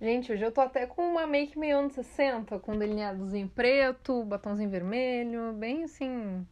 Gente, hoje eu tô até com uma make meio anos 60, com delineadozinho preto, batomzinho vermelho, bem assim,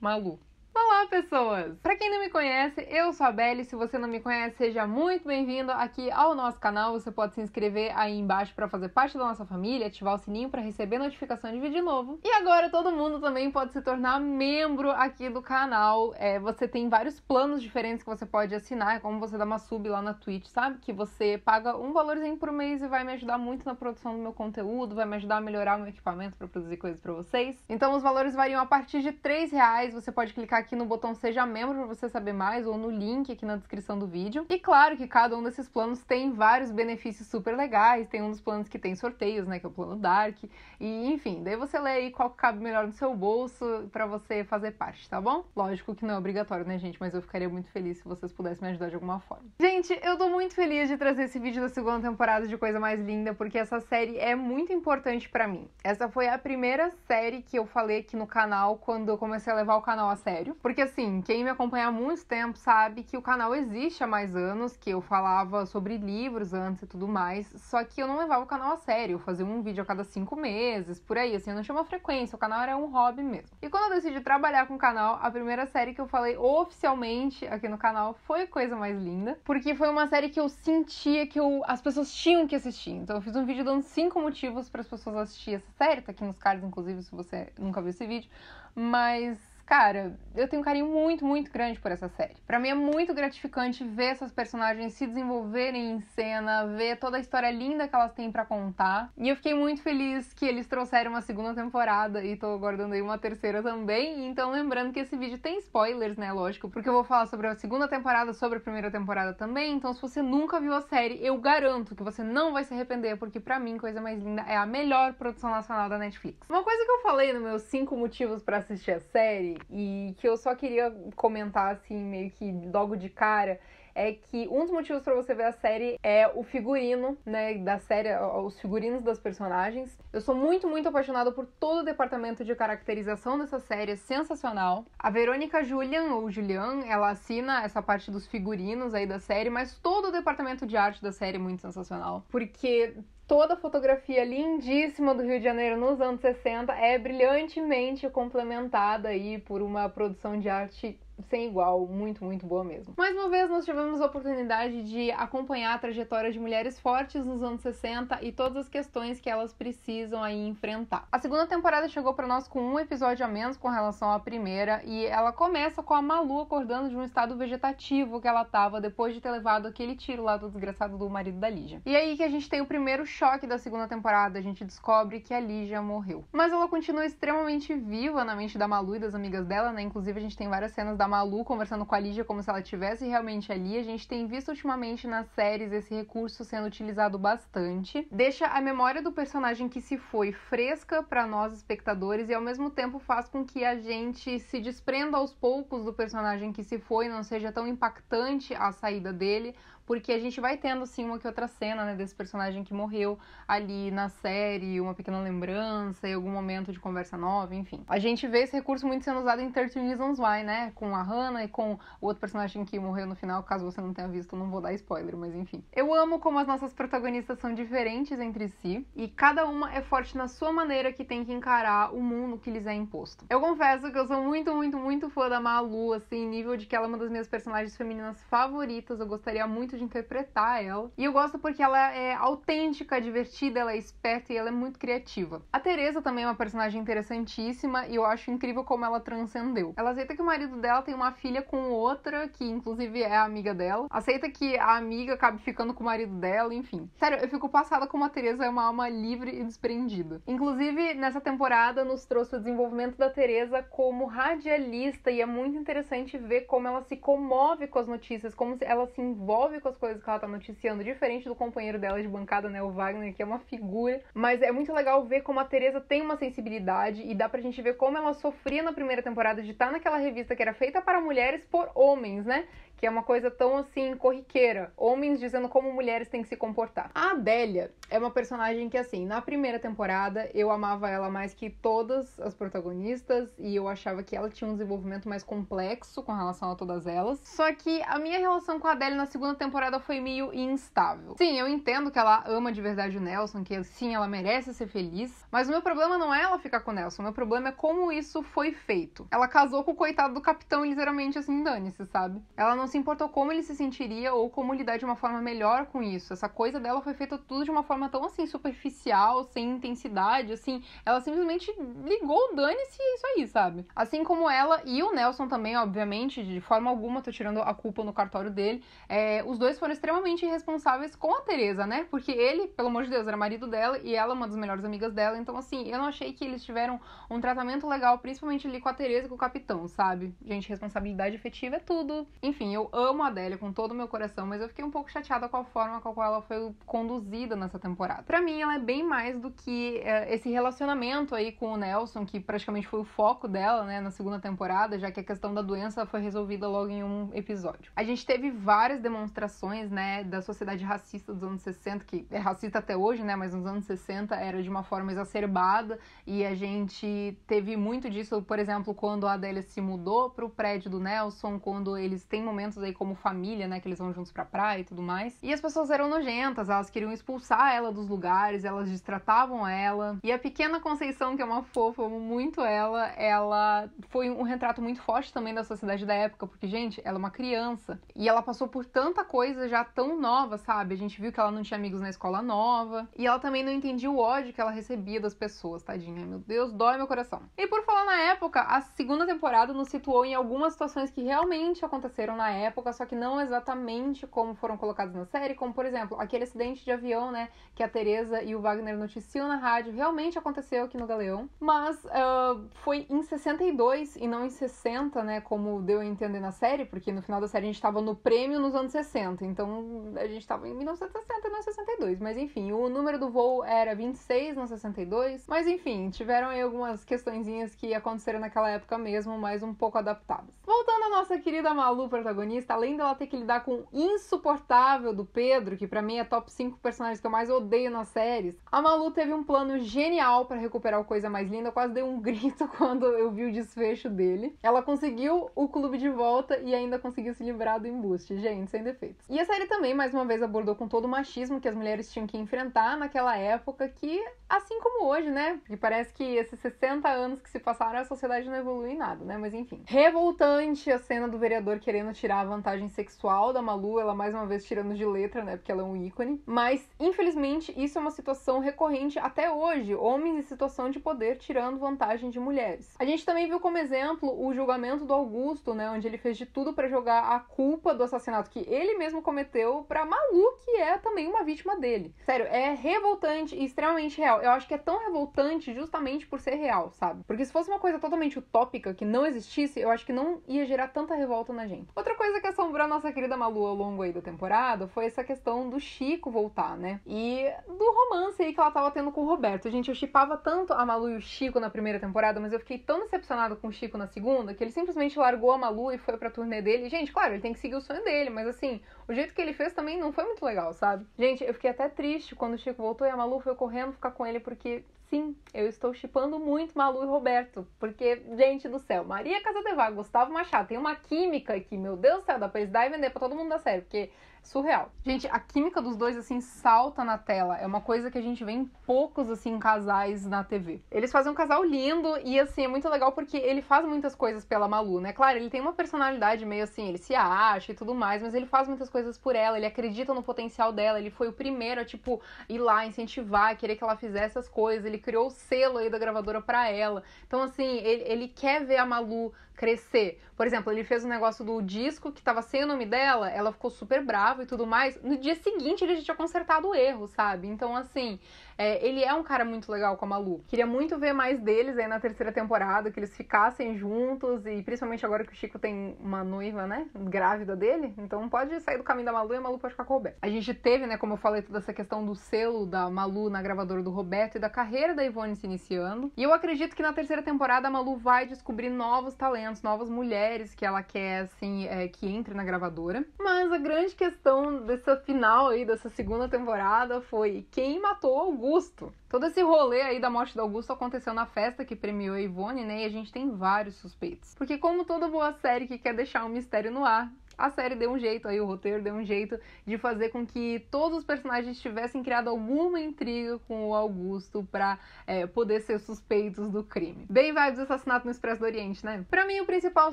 maluco. Olá, pessoas! Para quem não me conhece, eu sou a Belle. Se você não me conhece, seja muito bem-vindo aqui ao nosso canal. Você pode se inscrever aí embaixo para fazer parte da nossa família, ativar o sininho para receber notificação de vídeo novo. E agora todo mundo também pode se tornar membro aqui do canal. É, você tem vários planos diferentes que você pode assinar, é como você dá uma sub lá na Twitch, sabe? Que você paga um valorzinho por mês e vai me ajudar muito na produção do meu conteúdo, vai me ajudar a melhorar o meu equipamento para produzir coisas para vocês. Então os valores variam a partir de 3 reais. Você pode clicar aqui aqui no botão Seja Membro para você saber mais, ou no link aqui na descrição do vídeo. E claro que cada um desses planos tem vários benefícios super legais, tem um dos planos que tem sorteios, né, que é o plano Dark, e enfim, daí você lê aí qual cabe melhor no seu bolso para você fazer parte, tá bom? Lógico que não é obrigatório, né, gente, mas eu ficaria muito feliz se vocês pudessem me ajudar de alguma forma. Gente, eu tô muito feliz de trazer esse vídeo da segunda temporada de Coisa Mais Linda, porque essa série é muito importante para mim. Essa foi a primeira série que eu falei aqui no canal quando eu comecei a levar o canal a sério. Porque assim, quem me acompanha há muito tempo sabe que o canal existe há mais anos, que eu falava sobre livros antes e tudo mais, só que eu não levava o canal a sério, eu fazia um vídeo a cada cinco meses, por aí, assim, eu não tinha uma frequência, o canal era um hobby mesmo. E quando eu decidi trabalhar com o canal, a primeira série que eu falei oficialmente aqui no canal foi Coisa Mais Linda, porque foi uma série que eu sentia que eu, as pessoas tinham que assistir. Então eu fiz um vídeo dando cinco motivos para as pessoas assistirem essa série, tá aqui nos cards, inclusive, se você nunca viu esse vídeo, mas cara, eu tenho um carinho muito, muito grande por essa série. Para mim é muito gratificante ver essas personagens se desenvolverem em cena, ver toda a história linda que elas têm para contar. E eu fiquei muito feliz que eles trouxeram uma segunda temporada e tô aguardando aí uma terceira também. Então, lembrando que esse vídeo tem spoilers, né, lógico, porque eu vou falar sobre a segunda temporada, sobre a primeira temporada também. Então, se você nunca viu a série, eu garanto que você não vai se arrepender, porque para mim, coisa mais linda é a melhor produção nacional da Netflix. Uma coisa que eu falei no meus cinco motivos para assistir a série e que eu só queria comentar, assim, meio que logo de cara, é que um dos motivos para você ver a série é o figurino, né, da série, os figurinos das personagens. Eu sou muito, muito apaixonada por todo o departamento de caracterização dessa série, é sensacional. A Verônica Julian, ou Julian, ela assina essa parte dos figurinos aí da série, mas todo o departamento de arte da série é muito sensacional, porque Toda a fotografia lindíssima do Rio de Janeiro nos anos 60 é brilhantemente complementada aí por uma produção de arte sem igual, muito, muito boa mesmo. Mais uma vez, nós tivemos a oportunidade de acompanhar a trajetória de mulheres fortes nos anos 60 e todas as questões que elas precisam aí enfrentar. A segunda temporada chegou para nós com um episódio a menos com relação à primeira e ela começa com a Malu acordando de um estado vegetativo que ela tava depois de ter levado aquele tiro lá do desgraçado do marido da Lígia. E aí que a gente tem o primeiro choque da segunda temporada, a gente descobre que a Lígia morreu. Mas ela continua extremamente viva na mente da Malu e das amigas dela, né? Inclusive a gente tem várias cenas da Malu conversando com a Lídia como se ela estivesse realmente ali. A gente tem visto ultimamente nas séries esse recurso sendo utilizado bastante. Deixa a memória do personagem que se foi fresca para nós espectadores e ao mesmo tempo faz com que a gente se desprenda aos poucos do personagem que se foi, não seja tão impactante a saída dele, porque a gente vai tendo, assim, uma que outra cena, né, desse personagem que morreu ali na série, uma pequena lembrança e algum momento de conversa nova, enfim. A gente vê esse recurso muito sendo usado em 13 Reasons Why, né, com a Hannah e com o outro personagem que morreu no final, caso você não tenha visto, não vou dar spoiler, mas enfim. Eu amo como as nossas protagonistas são diferentes entre si e cada uma é forte na sua maneira que tem que encarar o mundo que lhes é imposto. Eu confesso que eu sou muito, muito, muito fã da Malu, assim, nível de que ela é uma das minhas personagens femininas favoritas, eu gostaria muito de interpretar ela. E eu gosto porque ela é autêntica, divertida, ela é esperta e ela é muito criativa. A Teresa também é uma personagem interessantíssima e eu acho incrível como ela transcendeu. Ela aceita que o marido dela tem uma filha com outra, que inclusive é amiga dela. Aceita que a amiga acabe ficando com o marido dela, enfim. Sério, eu fico passada como a Teresa é uma alma livre e desprendida. Inclusive, nessa temporada nos trouxe o desenvolvimento da Teresa como radialista e é muito interessante ver como ela se comove com as notícias, como ela se envolve com com as coisas que ela tá noticiando, diferente do companheiro dela de bancada, né, o Wagner, que é uma figura. Mas é muito legal ver como a Teresa tem uma sensibilidade e dá pra gente ver como ela sofria na primeira temporada de estar tá naquela revista que era feita para mulheres por homens, né? que é uma coisa tão assim corriqueira, homens dizendo como mulheres têm que se comportar. A Adélia é uma personagem que assim, na primeira temporada eu amava ela mais que todas as protagonistas e eu achava que ela tinha um desenvolvimento mais complexo com relação a todas elas. Só que a minha relação com a Adélia na segunda temporada foi meio instável. Sim, eu entendo que ela ama de verdade o Nelson, que sim, ela merece ser feliz, mas o meu problema não é ela ficar com o Nelson, o meu problema é como isso foi feito. Ela casou com o coitado do capitão e literalmente assim dane-se, sabe? Ela não se importou como ele se sentiria ou como lidar de uma forma melhor com isso. Essa coisa dela foi feita tudo de uma forma tão assim superficial, sem intensidade, assim. Ela simplesmente ligou o dane-se é isso aí, sabe? Assim como ela e o Nelson também, obviamente, de forma alguma, tô tirando a culpa no cartório dele. É, os dois foram extremamente irresponsáveis com a Tereza, né? Porque ele, pelo amor de Deus, era marido dela e ela uma das melhores amigas dela. Então, assim, eu não achei que eles tiveram um tratamento legal, principalmente ali com a Tereza e com o capitão, sabe? Gente, responsabilidade efetiva é tudo. Enfim, eu amo a Adélia com todo o meu coração, mas eu fiquei um pouco chateada com a forma com a qual ela foi conduzida nessa temporada. Para mim, ela é bem mais do que é, esse relacionamento aí com o Nelson, que praticamente foi o foco dela, né, na segunda temporada, já que a questão da doença foi resolvida logo em um episódio. A gente teve várias demonstrações, né, da sociedade racista dos anos 60, que é racista até hoje, né, mas nos anos 60 era de uma forma exacerbada, e a gente teve muito disso, por exemplo, quando a Adélia se mudou pro prédio do Nelson, quando eles têm momentos momentos aí como família, né, que eles vão juntos pra praia e tudo mais. E as pessoas eram nojentas, elas queriam expulsar ela dos lugares, elas destratavam ela. E a pequena Conceição, que é uma fofa, amo muito ela, ela foi um retrato muito forte também da sociedade da época, porque, gente, ela é uma criança e ela passou por tanta coisa já tão nova, sabe? A gente viu que ela não tinha amigos na escola nova e ela também não entendia o ódio que ela recebia das pessoas, tadinha. Meu Deus, dói meu coração. E por falar na época, a segunda temporada nos situou em algumas situações que realmente aconteceram na época época, só que não exatamente como foram colocados na série, como por exemplo, aquele acidente de avião, né, que a Teresa e o Wagner noticiam na rádio, realmente aconteceu aqui no Galeão, mas uh, foi em 62 e não em 60, né, como deu a entender na série, porque no final da série a gente estava no prêmio nos anos 60, então a gente estava em 1960 e não em 62, mas enfim, o número do voo era 26, no 62, mas enfim, tiveram aí algumas questõezinhas que aconteceram naquela época mesmo, mas um pouco adaptadas. Voltando à nossa querida Malu protagonista, protagonista, além dela ter que lidar com o insuportável do Pedro, que para mim é top 5 personagens que eu mais odeio nas séries, a Malu teve um plano genial para recuperar o Coisa Mais Linda. Eu quase dei um grito quando eu vi o desfecho dele. Ela conseguiu o clube de volta e ainda conseguiu se livrar do embuste. Gente, sem defeitos. E a série também, mais uma vez, abordou com todo o machismo que as mulheres tinham que enfrentar naquela época que Assim como hoje, né? E parece que esses 60 anos que se passaram, a sociedade não evolui em nada, né? Mas enfim. Revoltante a cena do vereador querendo tirar a vantagem sexual da Malu, ela mais uma vez tirando de letra, né? Porque ela é um ícone. Mas, infelizmente, isso é uma situação recorrente até hoje. Homens em situação de poder tirando vantagem de mulheres. A gente também viu como exemplo o julgamento do Augusto, né? Onde ele fez de tudo para jogar a culpa do assassinato que ele mesmo cometeu pra Malu, que é também uma vítima dele. Sério, é revoltante e extremamente real real, eu acho que é tão revoltante justamente por ser real, sabe? Porque se fosse uma coisa totalmente utópica, que não existisse, eu acho que não ia gerar tanta revolta na gente. Outra coisa que assombrou a nossa querida Malu ao longo aí da temporada foi essa questão do Chico voltar, né? E do romance aí que ela tava tendo com o Roberto. Gente, eu chipava tanto a Malu e o Chico na primeira temporada, mas eu fiquei tão decepcionada com o Chico na segunda que ele simplesmente largou a Malu e foi pra turnê dele. Gente, claro, ele tem que seguir o sonho dele, mas assim, o jeito que ele fez também não foi muito legal, sabe? Gente, eu fiquei até triste quando o Chico voltou e a Malu foi correndo ficar com ele porque Sim, eu estou chipando muito Malu e Roberto, porque, gente do céu, Maria Casadevá, Gustavo Machado, tem uma química que, meu Deus do céu, dá pra eles dar e vender pra todo mundo da série, porque é surreal. Gente, a química dos dois, assim, salta na tela. É uma coisa que a gente vê em poucos, assim, casais na TV. Eles fazem um casal lindo e, assim, é muito legal porque ele faz muitas coisas pela Malu, né? Claro, ele tem uma personalidade meio assim, ele se acha e tudo mais, mas ele faz muitas coisas por ela, ele acredita no potencial dela, ele foi o primeiro a, tipo, ir lá, incentivar, querer que ela fizesse as coisas, ele ele criou o selo aí da gravadora para ela. Então, assim, ele, ele quer ver a Malu crescer. Por exemplo, ele fez um negócio do disco que tava sem o nome dela, ela ficou super brava e tudo mais. No dia seguinte, ele já tinha consertado o erro, sabe? Então, assim, é, ele é um cara muito legal com a Malu. Queria muito ver mais deles aí na terceira temporada, que eles ficassem juntos e principalmente agora que o Chico tem uma noiva, né? Grávida dele. Então, pode sair do caminho da Malu e a Malu pode ficar com o Roberto. A gente teve, né, como eu falei, toda essa questão do selo da Malu na gravadora do Roberto e da carreira carreira da Ivone se iniciando. E eu acredito que na terceira temporada a Malu vai descobrir novos talentos, novas mulheres que ela quer, assim, é, que entre na gravadora. Mas a grande questão dessa final aí, dessa segunda temporada, foi quem matou Augusto? Todo esse rolê aí da morte do Augusto aconteceu na festa que premiou a Ivone, né? E a gente tem vários suspeitos. Porque, como toda boa série que quer deixar um mistério no ar, a série deu um jeito, aí o roteiro deu um jeito de fazer com que todos os personagens tivessem criado alguma intriga com o Augusto pra é, poder ser suspeitos do crime. Bem vibes assassinato no Expresso do Oriente, né? Pra mim, o principal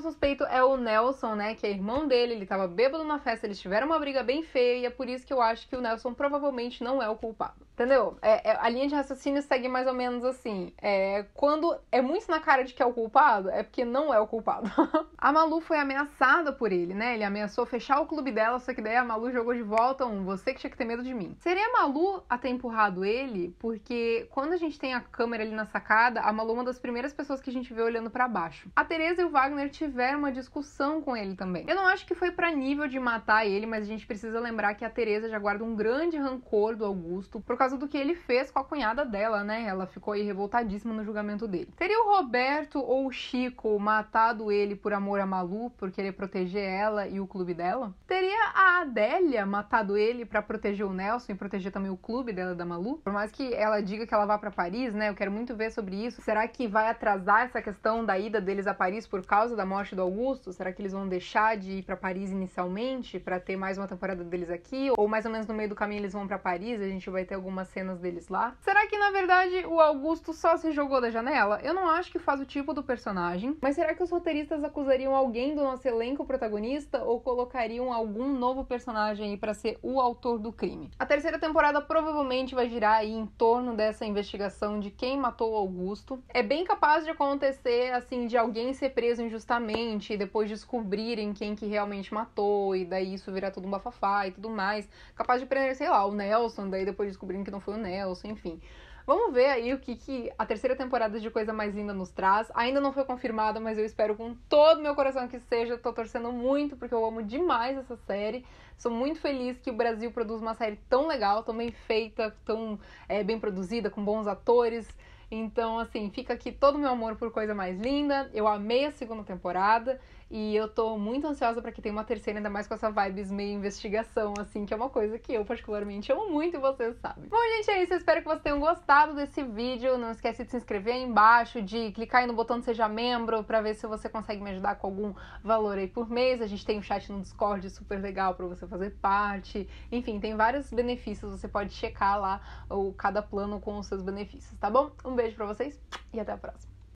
suspeito é o Nelson, né? Que é irmão dele, ele tava bêbado na festa, eles tiveram uma briga bem feia e é por isso que eu acho que o Nelson provavelmente não é o culpado. Entendeu? É, é, a linha de raciocínio segue mais ou menos assim. É, quando é muito na cara de que é o culpado, é porque não é o culpado. a Malu foi ameaçada por ele, né? Ele ameaçou fechar o clube dela, só que daí a Malu jogou de volta um você que tinha que ter medo de mim. Seria a Malu a ter empurrado ele? Porque quando a gente tem a câmera ali na sacada, a Malu é uma das primeiras pessoas que a gente vê olhando para baixo. A Tereza e o Wagner tiveram uma discussão com ele também. Eu não acho que foi para nível de matar ele, mas a gente precisa lembrar que a Tereza já guarda um grande rancor do Augusto por causa causa do que ele fez com a cunhada dela, né? Ela ficou aí revoltadíssima no julgamento dele. Teria o Roberto ou o Chico matado ele por amor a Malu, por querer proteger ela e o clube dela? Teria a Adélia matado ele para proteger o Nelson e proteger também o clube dela da Malu? Por mais que ela diga que ela vá para Paris, né? Eu quero muito ver sobre isso. Será que vai atrasar essa questão da ida deles a Paris por causa da morte do Augusto? Será que eles vão deixar de ir para Paris inicialmente para ter mais uma temporada deles aqui? Ou mais ou menos no meio do caminho eles vão para Paris, a gente vai ter alguma umas cenas deles lá. Será que na verdade o Augusto só se jogou da janela? Eu não acho que faz o tipo do personagem, mas será que os roteiristas acusariam alguém do nosso elenco protagonista ou colocariam algum novo personagem aí para ser o autor do crime? A terceira temporada provavelmente vai girar aí em torno dessa investigação de quem matou o Augusto. É bem capaz de acontecer assim de alguém ser preso injustamente e depois descobrirem quem que realmente matou e daí isso virar tudo um bafafá e tudo mais. Capaz de prender, sei lá, o Nelson, daí depois descobrirem que não foi o Nelson, enfim. Vamos ver aí o que, que a terceira temporada de Coisa Mais Linda nos traz. Ainda não foi confirmada, mas eu espero com todo meu coração que seja. Tô torcendo muito, porque eu amo demais essa série. Sou muito feliz que o Brasil produz uma série tão legal, tão bem feita, tão é, bem produzida, com bons atores. Então, assim, fica aqui todo o meu amor por Coisa Mais Linda. Eu amei a segunda temporada. E eu tô muito ansiosa para que tenha uma terceira, ainda mais com essa vibes meio investigação, assim, que é uma coisa que eu particularmente amo muito e vocês sabem. Bom, gente, é isso. Eu espero que vocês tenham gostado desse vídeo. Não esquece de se inscrever aí embaixo, de clicar aí no botão Seja Membro para ver se você consegue me ajudar com algum valor aí por mês. A gente tem um chat no Discord super legal para você fazer parte. Enfim, tem vários benefícios. Você pode checar lá o cada plano com os seus benefícios, tá bom? Um beijo para vocês e até a próxima.